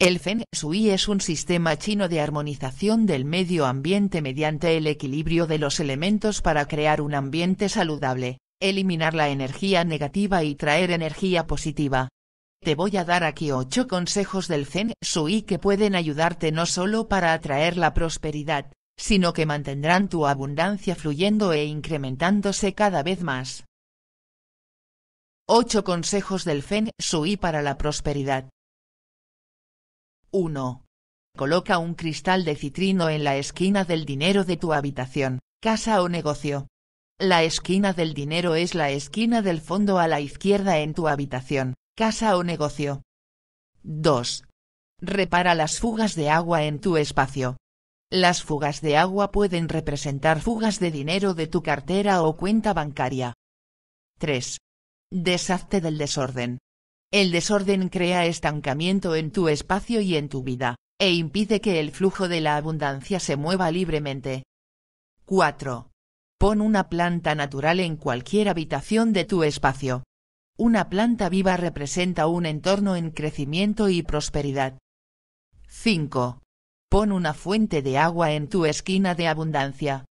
El Feng Shui es un sistema chino de armonización del medio ambiente mediante el equilibrio de los elementos para crear un ambiente saludable, eliminar la energía negativa y traer energía positiva. Te voy a dar aquí 8 consejos del Feng Shui que pueden ayudarte no solo para atraer la prosperidad, sino que mantendrán tu abundancia fluyendo e incrementándose cada vez más. 8 consejos del Feng Shui para la prosperidad. 1. Coloca un cristal de citrino en la esquina del dinero de tu habitación, casa o negocio. La esquina del dinero es la esquina del fondo a la izquierda en tu habitación, casa o negocio. 2. Repara las fugas de agua en tu espacio. Las fugas de agua pueden representar fugas de dinero de tu cartera o cuenta bancaria. 3. Deshazte del desorden. El desorden crea estancamiento en tu espacio y en tu vida, e impide que el flujo de la abundancia se mueva libremente. 4. Pon una planta natural en cualquier habitación de tu espacio. Una planta viva representa un entorno en crecimiento y prosperidad. 5. Pon una fuente de agua en tu esquina de abundancia.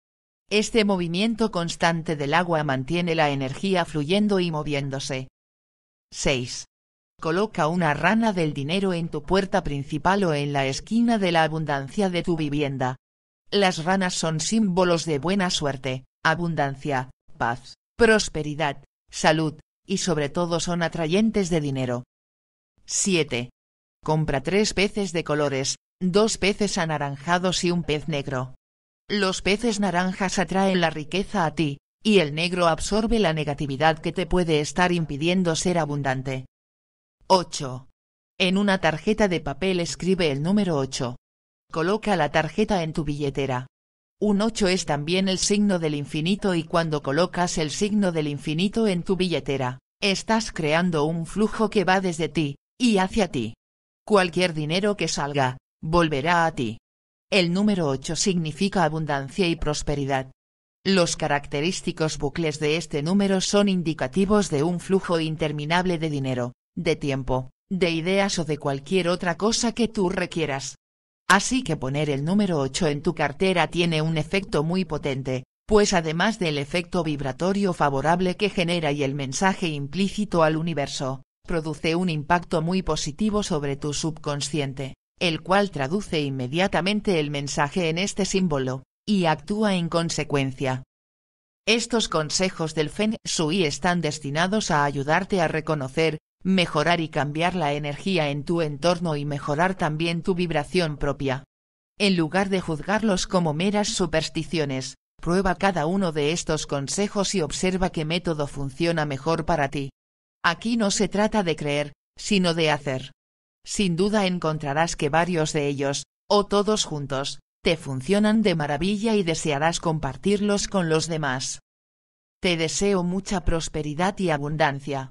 Este movimiento constante del agua mantiene la energía fluyendo y moviéndose. 6. Coloca una rana del dinero en tu puerta principal o en la esquina de la abundancia de tu vivienda. Las ranas son símbolos de buena suerte, abundancia, paz, prosperidad, salud, y sobre todo son atrayentes de dinero. 7. Compra tres peces de colores, dos peces anaranjados y un pez negro. Los peces naranjas atraen la riqueza a ti, y el negro absorbe la negatividad que te puede estar impidiendo ser abundante. 8. En una tarjeta de papel escribe el número 8. Coloca la tarjeta en tu billetera. Un 8 es también el signo del infinito y cuando colocas el signo del infinito en tu billetera, estás creando un flujo que va desde ti, y hacia ti. Cualquier dinero que salga, volverá a ti. El número 8 significa abundancia y prosperidad. Los característicos bucles de este número son indicativos de un flujo interminable de dinero, de tiempo, de ideas o de cualquier otra cosa que tú requieras. Así que poner el número 8 en tu cartera tiene un efecto muy potente, pues además del efecto vibratorio favorable que genera y el mensaje implícito al universo, produce un impacto muy positivo sobre tu subconsciente, el cual traduce inmediatamente el mensaje en este símbolo, y actúa en consecuencia. Estos consejos del fen Sui están destinados a ayudarte a reconocer, mejorar y cambiar la energía en tu entorno y mejorar también tu vibración propia. En lugar de juzgarlos como meras supersticiones, prueba cada uno de estos consejos y observa qué método funciona mejor para ti. Aquí no se trata de creer, sino de hacer. Sin duda encontrarás que varios de ellos, o todos juntos, te funcionan de maravilla y desearás compartirlos con los demás. Te deseo mucha prosperidad y abundancia.